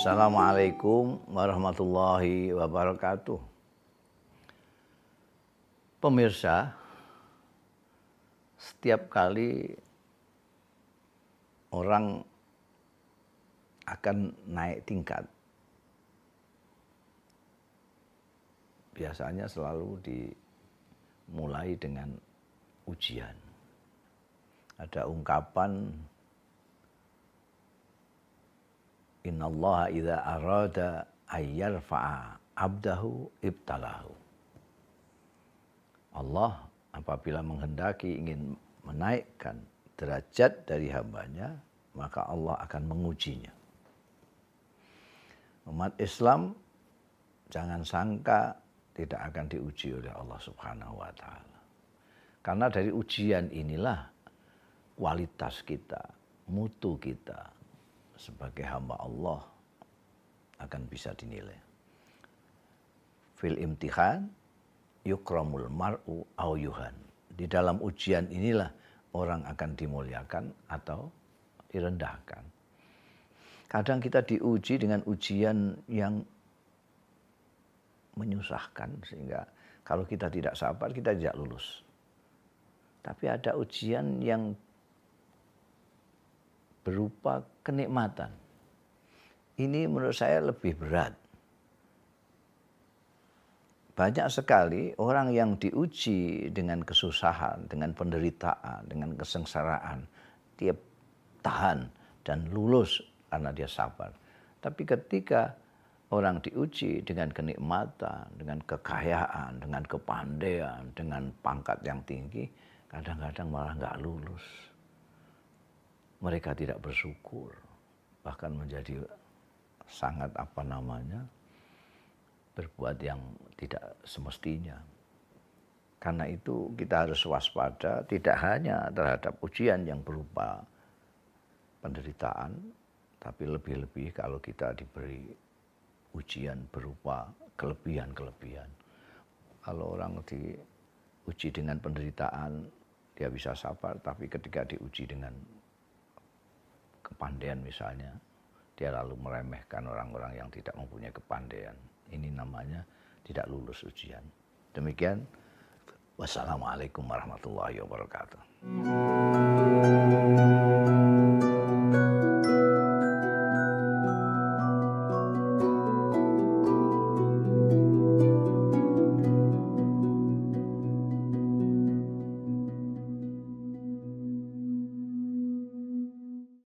Assalamualaikum warahmatullahi wabarakatuh. Pemirsa, setiap kali orang akan naik tingkat, biasanya selalu dimulai dengan ujian. Ada ungkapan Inna Allah idha arada ayyarfa'a abdahu ibtalahu. Allah apabila menghendaki ingin menaikkan derajat dari hambanya, maka Allah akan mengujinya. Umat Islam jangan sangka tidak akan diuji oleh Allah Subhanahu wa taala. Karena dari ujian inilah kualitas kita, mutu kita, sebagai hamba Allah akan bisa dinilai. Fil imtihan yukramul mar'u au yuhan. Di dalam ujian inilah orang akan dimuliakan atau direndahkan. Kadang kita diuji dengan ujian yang menyusahkan sehingga kalau kita tidak sabar kita tidak lulus. Tapi ada ujian yang berupa kenikmatan. Ini menurut saya lebih berat. Banyak sekali orang yang diuji dengan kesusahan, dengan penderitaan, dengan kesengsaraan. Dia tahan dan lulus karena dia sabar. Tapi ketika orang diuji dengan kenikmatan, dengan kekayaan, dengan kepandaian, dengan pangkat yang tinggi, kadang-kadang malah nggak lulus mereka tidak bersyukur bahkan menjadi sangat apa namanya berbuat yang tidak semestinya. Karena itu kita harus waspada tidak hanya terhadap ujian yang berupa penderitaan, tapi lebih-lebih kalau kita diberi ujian berupa kelebihan-kelebihan. Kalau orang diuji dengan penderitaan, dia bisa sabar, tapi ketika diuji dengan kepandaian misalnya, dia lalu meremehkan orang-orang yang tidak mempunyai kepandaian. Ini namanya tidak lulus ujian. Demikian, wassalamualaikum warahmatullahi wabarakatuh.